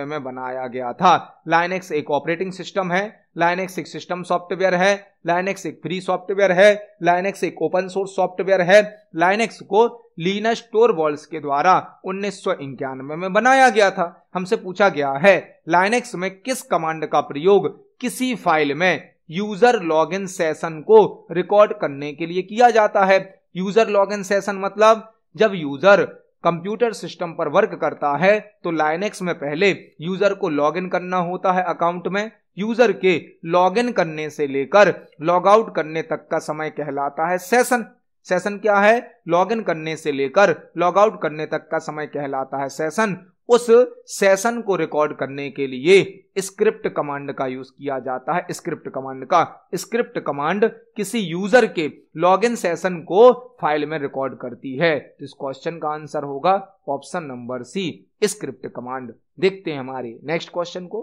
में बनाया गया था लाइनेक्स एक ऑपरेटिंग सिस्टम है लाइनेक्स एक सिस्टम सॉफ्टवेयर है लाइनेक्स एक फ्री सॉफ्टवेयर है लाइनेक्स एक ओपन सोर्स सॉफ्टवेयर है लाइनेक्स को लीना स्टोर वॉल्स के द्वारा उन्नीस में बनाया गया था हमसे पूछा गया है लाइनेक्स में किस कमांड का प्रयोग किसी फाइल में यूजर लॉगिन सेशन को रिकॉर्ड करने के लिए किया जाता है यूजर लॉग इन सेशन मतलब जब यूजर कंप्यूटर सिस्टम पर वर्क करता है तो लाइनेक्स में पहले यूजर को लॉग इन करना होता है अकाउंट में यूजर के लॉग इन करने से लेकर लॉग आउट करने तक का समय कहलाता है सेशन सेशन क्या है लॉग इन करने से लेकर लॉग आउट करने तक का समय कहलाता है सेशन उस सेशन को रिकॉर्ड करने के लिए स्क्रिप्ट कमांड का यूज किया जाता है स्क्रिप्ट कमांड का स्क्रिप्ट कमांड किसी यूजर के लॉगिन सेशन को फाइल में रिकॉर्ड करती है तो इस क्वेश्चन का आंसर होगा option number C script command देखते हैं हमारे नेक्स्ट क्वेश्चन को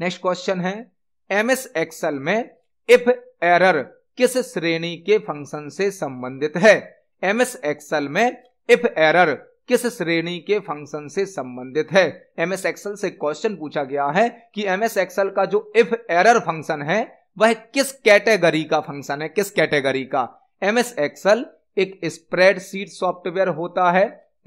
नेक्स्ट क्वेश्चन है एम एस एक्सएल में इफ एरर किस श्रेणी के फंक्शन से संबंधित है एम एस एक्सएल में इफ एरर किस श्रेणी के फंक्शन से संबंधित है एमएस एक्सएल से क्वेश्चन पूछा गया है कि एस एक्सएल का जो इफ एरर फंक्शन है वह किस कैटेगरी का फंक्शन है किस कैटेगरी का एस एक्सएल एक स्प्रेडशीट सॉफ्टवेयर होता है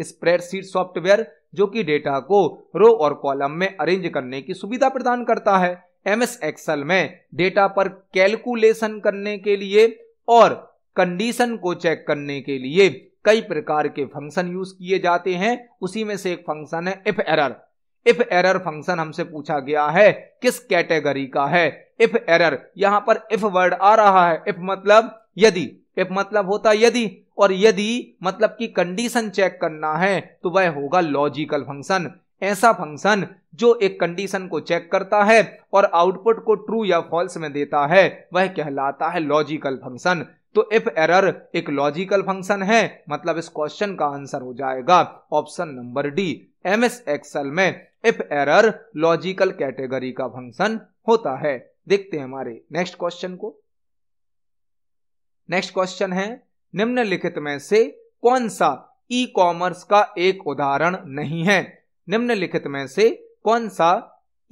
स्प्रेडशीट सॉफ्टवेयर जो कि डेटा को रो और कॉलम में अरेंज करने की सुविधा प्रदान करता है एस एक्सएल में डेटा पर कैलकुलेशन करने के लिए और कंडीशन को चेक करने के लिए कई प्रकार के फंक्शन यूज किए जाते हैं उसी में से एक फंक्शन है if error if error function हमसे पूछा गया है किस कैटेगरी का है इफ एरर यहां पर इफ वर्ड आ रहा है इफ मतलब यदि इफ मतलब होता यदि और यदि मतलब की कंडीशन चेक करना है तो वह होगा लॉजिकल फंक्शन ऐसा फंक्शन जो एक कंडीशन को चेक करता है और आउटपुट को ट्रू या फॉल्स में देता है वह कहलाता है लॉजिकल फंक्शन तो इफ एरर एक लॉजिकल फंक्शन है मतलब इस क्वेश्चन का आंसर हो जाएगा option number D M S Excel में इफ एरर लॉजिकल कैटेगरी का फंक्शन होता है देखते हैं हमारे नेक्स्ट क्वेश्चन को नेक्स्ट क्वेश्चन है निम्नलिखित में से कौन सा ई कॉमर्स का एक उदाहरण नहीं है निम्नलिखित में से कौन सा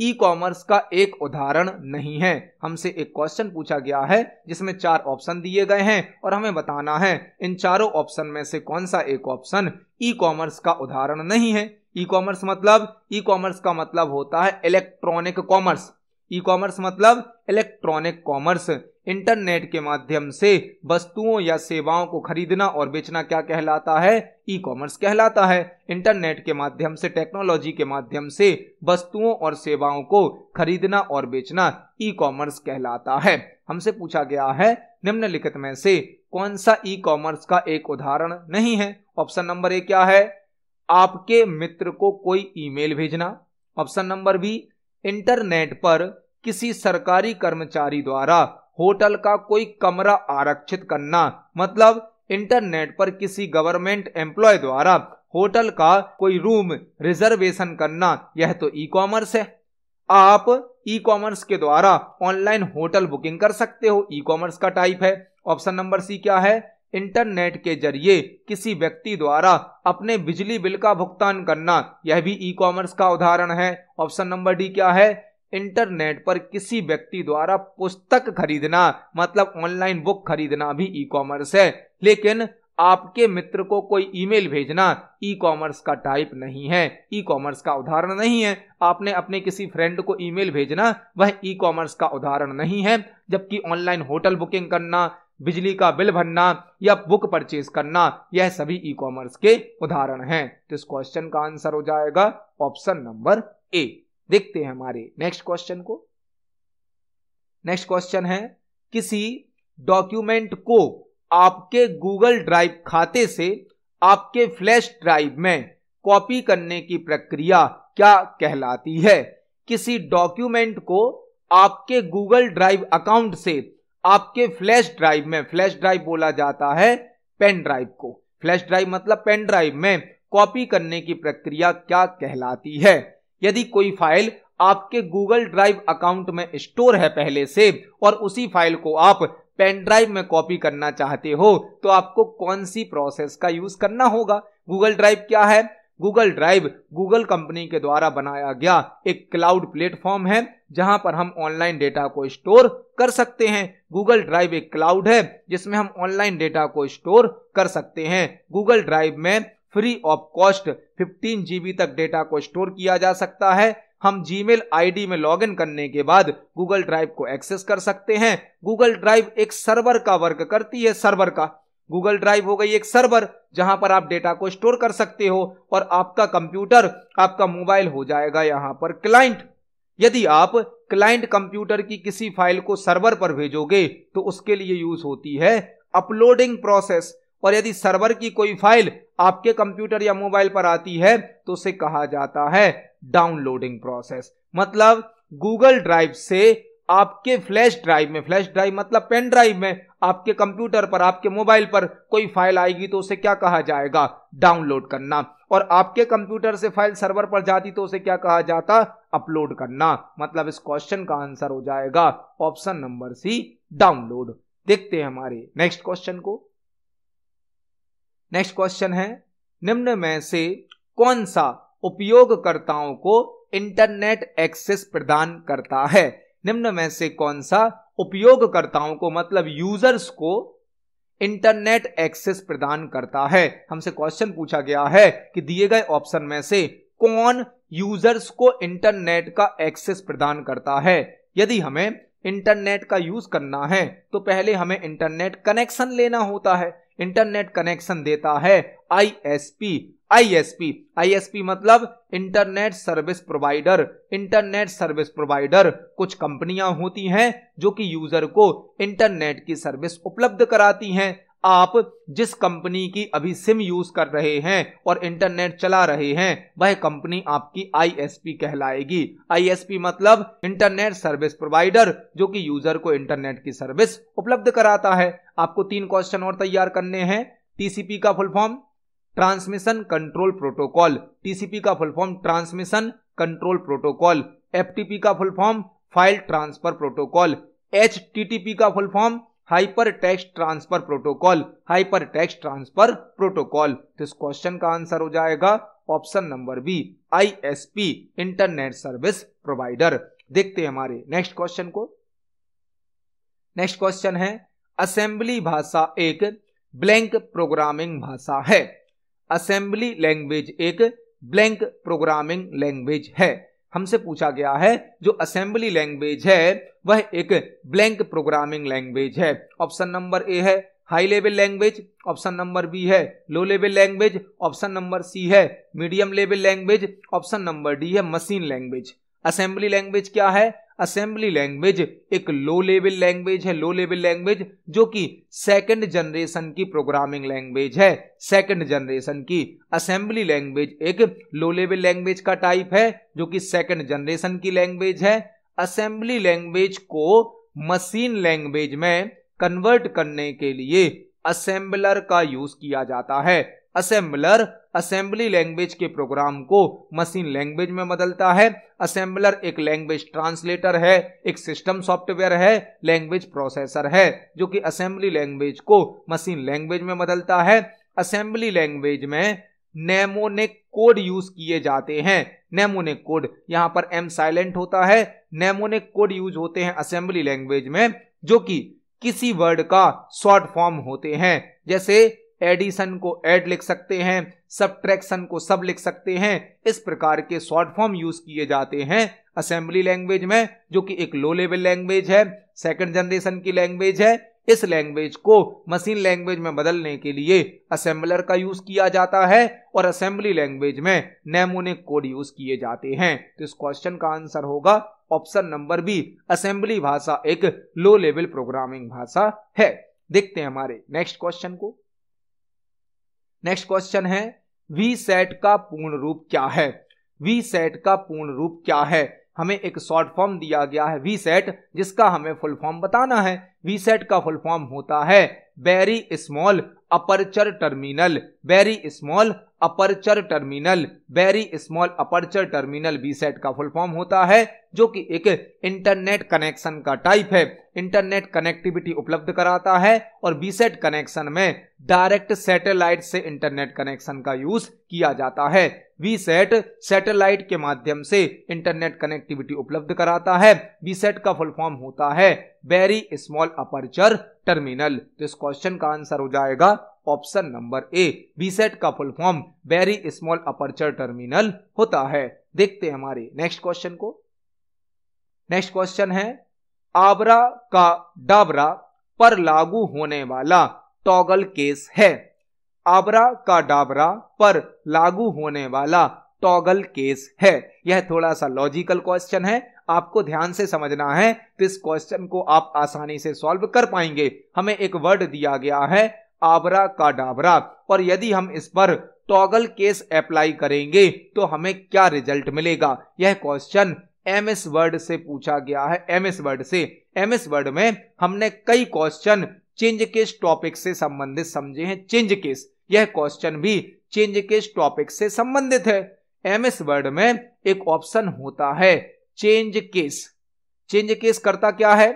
ई कॉमर्स का एक उदाहरण नहीं है हमसे एक क्वेश्चन पूछा गया है जिसमें चार ऑप्शन दिए गए हैं और हमें बताना है इन चारों ऑप्शन में से कौन सा एक ऑप्शन ई कॉमर्स का उदाहरण नहीं है ई कॉमर्स मतलब ई कॉमर्स का मतलब होता है इलेक्ट्रॉनिक कॉमर्स ई कॉमर्स मतलब इलेक्ट्रॉनिक कॉमर्स इंटरनेट के माध्यम से वस्तुओं या सेवाओं को खरीदना और बेचना क्या कहलाता है ई कॉमर्स कहलाता है इंटरनेट के माध्यम से टेक्नोलॉजी के माध्यम से वस्तुओं और सेवाओं को खरीदना और बेचना ई कॉमर्स कहलाता है हमसे पूछा गया है निम्नलिखित में से कौन सा ई कॉमर्स का एक उदाहरण नहीं है ऑप्शन नंबर ए क्या है आपके मित्र को कोई ईमेल भेजना ऑप्शन नंबर बी इंटरनेट पर किसी सरकारी कर्मचारी द्वारा होटल का कोई कमरा आरक्षित करना मतलब इंटरनेट पर किसी गवर्नमेंट एम्प्लॉय द्वारा होटल का कोई रूम रिजर्वेशन करना यह तो ई कॉमर्स है आप ई कॉमर्स के द्वारा ऑनलाइन होटल बुकिंग कर सकते हो ई कॉमर्स का टाइप है ऑप्शन नंबर सी क्या है इंटरनेट के जरिए किसी व्यक्ति द्वारा अपने बिजली बिल का भुगतान करना यह भी ई कॉमर्स का उदाहरण है ऑप्शन नंबर डी क्या है इंटरनेट पर किसी व्यक्ति द्वारा पुस्तक खरीदना मतलब ऑनलाइन बुक खरीदना भी ई कॉमर्स है लेकिन आपके मित्र को कोई ईमेल भेजना ई कॉमर्स का टाइप नहीं है ई कॉमर्स का उदाहरण नहीं है आपने अपने किसी फ्रेंड को ईमेल भेजना वह ई कॉमर्स का उदाहरण नहीं है जबकि ऑनलाइन होटल बुकिंग करना बिजली का बिल भरना या बुक परचेज करना यह सभी ई कॉमर्स के उदाहरण हैं तो इस क्वेश्चन का आंसर हो जाएगा ऑप्शन नंबर ए देखते हैं हमारे नेक्स्ट क्वेश्चन को नेक्स्ट क्वेश्चन है किसी डॉक्यूमेंट को आपके गूगल ड्राइव खाते से आपके फ्लैश ड्राइव में कॉपी करने की प्रक्रिया क्या कहलाती है किसी डॉक्यूमेंट को आपके गूगल ड्राइव अकाउंट से आपके फ्लैश ड्राइव में फ्लैश ड्राइव बोला जाता है पेन ड्राइव को फ्लैश ड्राइव मतलब पेन ड्राइव में कॉपी करने की प्रक्रिया क्या कहलाती है यदि कोई फाइल आपके गूगल ड्राइव अकाउंट में स्टोर है पहले से और उसी फाइल को आप पेन ड्राइव में कॉपी करना चाहते हो तो आपको कौन सी प्रोसेस का यूज करना होगा गूगल ड्राइव क्या है गूगल ड्राइव गूगल कंपनी के द्वारा बनाया गया एक क्लाउड प्लेटफॉर्म है जहां पर हम ऑनलाइन डेटा को स्टोर कर सकते हैं गूगल ड्राइव एक क्लाउड है जिसमें हम ऑनलाइन डेटा को स्टोर कर सकते हैं गूगल ड्राइव में free of cost fifteen GB तक डेटा को स्टोर किया जा सकता है हम जीमेल मेल में लॉग करने के बाद गूगल ड्राइव को एक्सेस कर सकते हैं गूगल ड्राइव एक सर्वर का वर्क करती है सर्वर का गूगल ड्राइव हो गई एक सर्वर जहां पर आप डेटा को स्टोर कर सकते हो और आपका कंप्यूटर आपका मोबाइल हो जाएगा यहां पर क्लाइंट यदि आप क्लाइंट कंप्यूटर की किसी फाइल को सर्वर पर भेजोगे तो उसके लिए यूज होती है अपलोडिंग प्रोसेस और यदि सर्वर की कोई फाइल आपके कंप्यूटर या मोबाइल पर आती है तो उसे कहा जाता है डाउनलोडिंग प्रोसेस मतलब गूगल ड्राइव से आपके फ्लैश ड्राइव में फ्लैश ड्राइव मतलब पेन ड्राइव में आपके कंप्यूटर पर आपके मोबाइल पर कोई फाइल आएगी तो उसे क्या कहा जाएगा डाउनलोड करना और आपके कंप्यूटर से फाइल सर्वर पर जाती तो उसे क्या कहा जाता अपलोड करना मतलब इस क्वेश्चन का आंसर हो जाएगा ऑप्शन नंबर सी डाउनलोड देखते हैं हमारे नेक्स्ट क्वेश्चन को नेक्स्ट क्वेश्चन है निम्न में से कौन सा उपयोगकर्ताओं को इंटरनेट एक्सेस प्रदान करता है निम्न में से कौन सा उपयोगकर्ताओं को मतलब यूजर्स को इंटरनेट एक्सेस प्रदान करता है हमसे क्वेश्चन पूछा गया है कि दिए गए ऑप्शन में से कौन यूजर्स को इंटरनेट का एक्सेस प्रदान करता है यदि हमें इंटरनेट का यूज करना है तो पहले हमें इंटरनेट कनेक्शन लेना होता है इंटरनेट कनेक्शन देता है आईएसपी आईएसपी आईएसपी मतलब internet service provider internet service provider कुछ कंपनियां होती हैं जो कि यूजर को इंटरनेट की सर्विस उपलब्ध कराती हैं आप जिस कंपनी की अभी सिम यूज कर रहे हैं और इंटरनेट चला रहे हैं वह कंपनी आपकी आईएसपी कहलाएगी आईएसपी मतलब इंटरनेट सर्विस प्रोवाइडर जो कि यूजर को इंटरनेट की सर्विस उपलब्ध कराता है आपको तीन क्वेश्चन और तैयार करने हैं टीसीपी का full form transmission control protocol TCP का full form transmission control protocol FTP का full form file transfer protocol H का full form hyper text transfer protocol hyper text transfer protocol तो इस क्वेश्चन का आंसर हो जाएगा option number B ISP internet service provider देखते हैं हमारे नेक्स्ट क्वेश्चन को नेक्स्ट क्वेश्चन है असेंबली भाषा एक ब्लैंक प्रोग्रामिंग भाषा है असेंबली लैंग्वेज एक ब्लैंक प्रोग्रामिंग लैंग्वेज है हमसे पूछा गया है जो असेंबली लैंग्वेज है वह एक ब्लैंक प्रोग्रामिंग लैंग्वेज है ऑप्शन नंबर ए है high level language option number B है low level language option number C है medium level language option number D है मशीन लैंग्वेज असेंबली लैंग्वेज क्या है असेंबली लैंग्वेज एक लो लेवल लैंग्वेज है low level language जो कि सेकंड जनरेशन की प्रोग्रामिंग लैंग्वेज है सेकंड जनरेशन की असेंबली लैंग्वेज एक लो लेवल लैंग्वेज का टाइप है जो कि सेकंड जनरेशन की लैंग्वेज है असेंबली लैंग्वेज को मशीन लैंग्वेज में कन्वर्ट करने के लिए असेंबलर का यूज किया जाता है असेंबलर असेंबली लैंग्वेज के प्रोग्राम को मशीन लैंग्वेज में बदलता है असेंबलर एक लैंग्वेज ट्रांसलेटर है एक सिस्टम सॉफ्टवेयर है लैंग्वेज प्रोसेसर है जो कि असेंबली लैंग्वेज को मशीन लैंग्वेज में बदलता है असेंबली लैंग्वेज में नेमोनिक कोड यूज किए जाते हैं नेमोनिक कोड यहाँ पर एम साइलेंट होता है नेमोनिक कोड यूज होते हैं असेंबली लैंग्वेज में जो कि किसी वर्ड का शॉर्ट फॉर्म होते हैं जैसे एडिशन को एड लिख सकते हैं सब्ट्रैक्शन को सब लिख सकते हैं इस प्रकार के शॉर्ट फॉर्म यूज किए जाते हैं असेंबली लैंग्वेज में जो कि एक लो लेवल लैंग्वेज है सेकंड जनरेशन की लैंग्वेज है इस लैंग्वेज को मशीन लैंग्वेज में बदलने के लिए असेंबलर का यूज किया जाता है और असेंबली लैंग्वेज में नेमोनिक कोड यूज किए जाते हैं तो इस क्वेश्चन का आंसर होगा ऑप्शन नंबर बी असेंबली भाषा एक लो लेवल प्रोग्रामिंग भाषा है देखते हैं हमारे नेक्स्ट क्वेश्चन को नेक्स्ट क्वेश्चन है वी सेट का पूर्ण रूप क्या है वी सेट का पूर्ण रूप क्या है हमें एक शॉर्ट फॉर्म दिया गया है वी सेट जिसका हमें फुल फॉर्म बताना है वीसेट का फुल फॉर्म होता है very small aperture terminal very small aperture terminal very small aperture terminal VSAT का फुल फॉर्म होता है जो कि एक इंटरनेट कनेक्शन का टाइप है इंटरनेट कनेक्टिविटी उपलब्ध कराता है और वीसेट कनेक्शन में डायरेक्ट सैटेलाइट से इंटरनेट कनेक्शन का यूज किया जाता है वीसेट सैटेलाइट के माध्यम से इंटरनेट कनेक्टिविटी उपलब्ध कराता है वीसेट का फुल फॉर्म होता है वेरी स्मॉल अपर्चर टर्मिनल तो इस क्वेश्चन का आंसर हो जाएगा ऑप्शन नंबर ए बीसेट का full form very small aperture terminal होता है देखते हैं हमारे नेक्स्ट क्वेश्चन को नेक्स्ट क्वेश्चन है आबरा का डाबरा पर लागू होने वाला टॉगल केस है आबरा का डाबरा पर लागू होने वाला टॉगल केस है यह थोड़ा सा लॉजिकल क्वेश्चन है आपको ध्यान से समझना है तो इस क्वेश्चन को आप आसानी से सॉल्व कर पाएंगे हमें एक वर्ड दिया गया है आबरा का डाबरा और यदि हम इस पर टॉगल केस अप्लाई करेंगे तो हमें क्या रिजल्ट मिलेगा यह क्वेश्चन एम एस वर्ड से पूछा गया है एम एस वर्ड से एम एस वर्ड में हमने कई क्वेश्चन चेंज केस टॉपिक से संबंधित समझे हैं चेंज केस यह क्वेश्चन भी चेंज केस टॉपिक से संबंधित है एम एस वर्ड में एक ऑप्शन होता है चेंज केस चेंज केस करता क्या है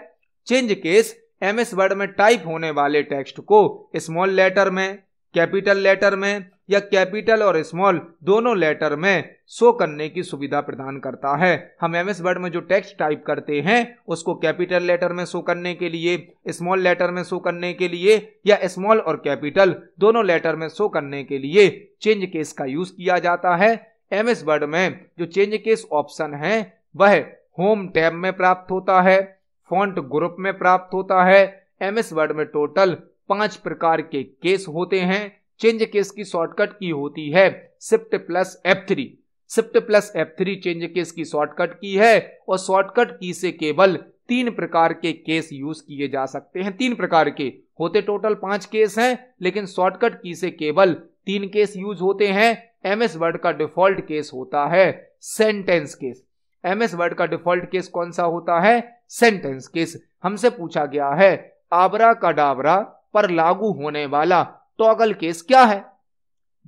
change case M S Word में टाइप होने वाले टेक्स्ट को स्मॉल लेटर में कैपिटल लेटर में या कैपिटल और स्मॉल दोनों लेटर में शो करने की सुविधा प्रदान करता है हम एम एस वर्ड में जो टेक्स्ट टाइप करते हैं उसको कैपिटल लेटर में शो करने के लिए स्मॉल लेटर में शो करने के लिए या स्मॉल और कैपिटल दोनों लेटर में शो करने के लिए चेंज केस का यूज किया जाता है एम एस वर्ड में जो चेंज केस ऑप्शन है वह होम टैब में प्राप्त होता है फॉन्ट ग्रुप में प्राप्त होता है एम एस वर्ड में टोटल पांच प्रकार के केस होते हैं चेंज केस की शॉर्टकट की होती है shift plus F three shift plus F three change case की शॉर्टकट की है और शॉर्टकट की e से केवल तीन प्रकार के केस यूज किए जा सकते हैं तीन प्रकार के होते टोटल पांच केस हैं लेकिन शॉर्टकट की e से केवल तीन केस यूज होते हैं एमएस वर्ड का डिफॉल्ट केस होता है sentence case M S Word का डिफॉल्ट केस कौन सा होता है सेंटेंस केस हमसे पूछा गया है आबरा का डाबरा पर लागू होने वाला टॉगल केस क्या है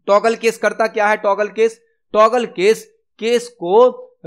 टॉगल केस करता क्या है toggle case toggle case case को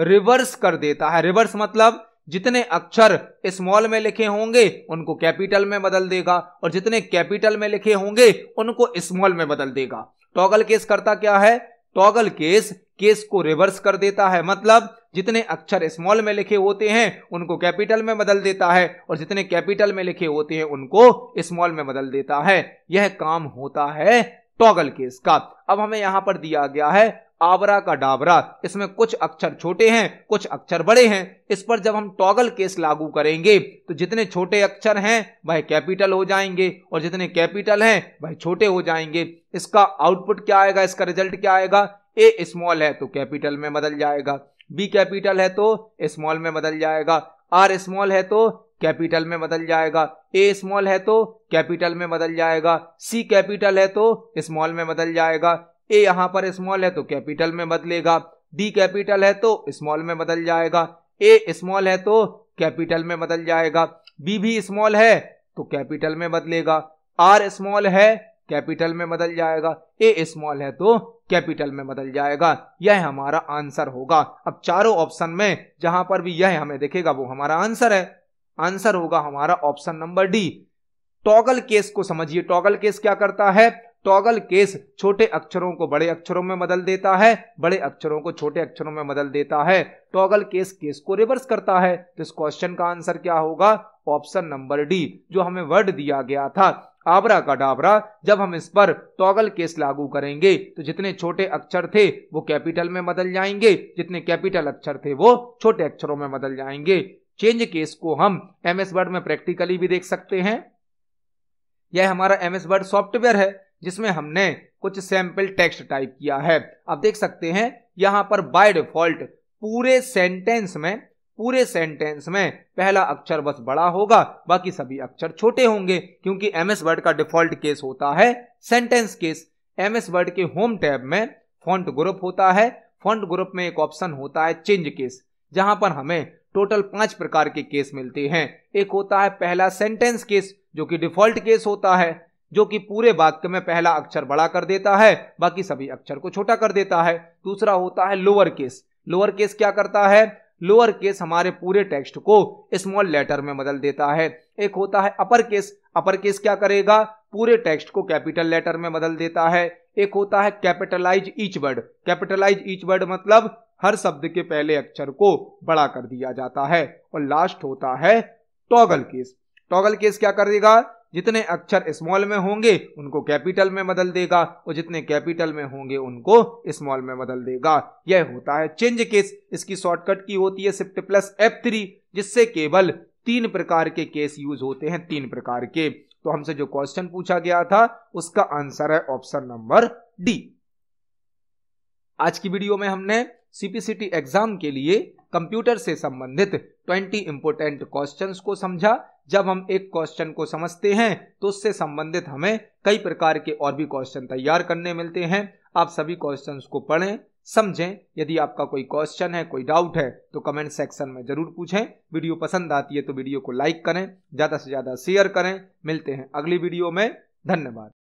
रिवर्स कर देता है रिवर्स मतलब जितने अक्षर स्मॉल में लिखे होंगे उनको कैपिटल में बदल देगा और जितने कैपिटल में लिखे होंगे उनको स्मॉल में बदल देगा टॉगल केस करता क्या है टॉगल केस केस को रिवर्स कर देता है मतलब जितने अक्षर स्मॉल में लिखे होते हैं उनको कैपिटल में बदल देता है और जितने कैपिटल में लिखे होते हैं उनको स्मॉल में बदल देता है यह काम होता है टॉगल केस का अब हमें यहां पर दिया गया है आवरा का डाबरा इसमें कुछ अक्षर छोटे हैं कुछ अक्षर बड़े हैं इस पर जब हम टॉगल केस लागू करेंगे तो जितने छोटे अक्षर हैं वह कैपिटल हो जाएंगे और जितने कैपिटल हैं वह छोटे हो जाएंगे इसका आउटपुट क्या आएगा इसका रिजल्ट क्या आएगा ए स्मॉल है तो कैपिटल में बदल जाएगा बी कैपिटल है तो स्मॉल में बदल जाएगा आर स्मॉल है तो कैपिटल में बदल जाएगा ए स्मॉल है तो कैपिटल में बदल जाएगा सी कैपिटल है तो स्मॉल में बदल जाएगा ए यहाँ पर स्मॉल है तो कैपिटल में बदलेगा डी कैपिटल है तो स्मॉल में बदल जाएगा ए स्मॉल है तो कैपिटल में बदल जाएगा बी भी स्मॉल है तो कैपिटल में बदलेगा आर स्मॉल है कैपिटल में बदल जाएगा ए स्मॉल है तो कैपिटल में बदल जाएगा यह हमारा आंसर होगा अब चारों ऑप्शन में जहां पर भी यह हमें देखेगा वो हमारा आंसर है आंसर होगा हमारा option number D toggle case को समझिए टॉगल केस क्या करता है टॉगल केस छोटे अक्षरों को बड़े अक्षरों में बदल देता है बड़े अक्षरों को छोटे अक्षरों में बदल देता है टॉगल केस केस को रिवर्स करता है तो इस क्वेश्चन का आंसर क्या होगा ऑप्शन नंबर डी जो हमें वर्ड दिया गया था आबरा का डाबरा जब हम इस पर टॉगल केस लागू करेंगे तो जितने छोटे अक्षर थे वो कैपिटल में बदल जाएंगे जितने कैपिटल अक्षर थे वो छोटे अक्षरों में बदल जाएंगे चेंज केस को हम एम एस वर्ड में प्रैक्टिकली भी देख सकते हैं यह हमारा एम एस वर्ड सॉफ्टवेयर है जिसमें हमने कुछ सैंपल टेक्स्ट टाइप किया है आप देख सकते हैं यहां पर बाय डिफॉल्ट पूरे सेंटेंस में पूरे सेंटेंस में पहला अक्षर बस बड़ा होगा बाकी सभी अक्षर छोटे होंगे क्योंकि एम एस वर्ड का डिफॉल्ट केस होता है sentence case M S Word के होम टैब में फॉन्ट ग्रुप होता है फॉन्ट ग्रुप में एक ऑप्शन होता है चेंज केस जहां पर हमें टोटल पांच प्रकार के केस मिलते हैं एक होता है पहला सेंटेंस केस जो कि डिफॉल्ट केस होता है जो कि पूरे वाक्य में पहला अक्षर बड़ा कर देता है बाकी सभी अक्षर को छोटा कर देता है दूसरा होता है लोअर केस लोअर केस क्या करता है लोअर केस हमारे पूरे टेक्स्ट को स्मॉल लेटर में बदल देता है एक होता है अपर केस अपर केस क्या करेगा पूरे टेक्स्ट को कैपिटल लेटर में बदल देता है एक होता है capitalize each word capitalize each word मतलब हर शब्द के पहले अक्षर को बड़ा कर दिया जाता है और लास्ट होता है टॉगल केस टॉगल केस क्या करेगा जितने अक्षर स्मॉल में होंगे उनको कैपिटल में बदल देगा और जितने कैपिटल में होंगे उनको स्मॉल में बदल देगा यह होता है चेंज केस इसकी शॉर्टकट की होती है सिफ्ट प्लस एफ थ्री जिससे केवल तीन प्रकार के केस यूज होते हैं तीन प्रकार के तो हमसे जो क्वेश्चन पूछा गया था उसका आंसर है ऑप्शन नंबर डी आज की वीडियो में हमने सीपीसीटी एग्जाम के लिए कंप्यूटर से संबंधित 20 इंपोर्टेंट क्वेश्चंस को समझा जब हम एक क्वेश्चन को समझते हैं तो उससे संबंधित हमें कई प्रकार के और भी क्वेश्चन तैयार करने मिलते हैं आप सभी क्वेश्चंस को पढ़ें समझें यदि आपका कोई क्वेश्चन है कोई डाउट है तो कमेंट सेक्शन में जरूर पूछें वीडियो पसंद आती है तो वीडियो को लाइक करें ज़्यादा से ज़्यादा शेयर करें मिलते हैं अगली वीडियो में धन्यवाद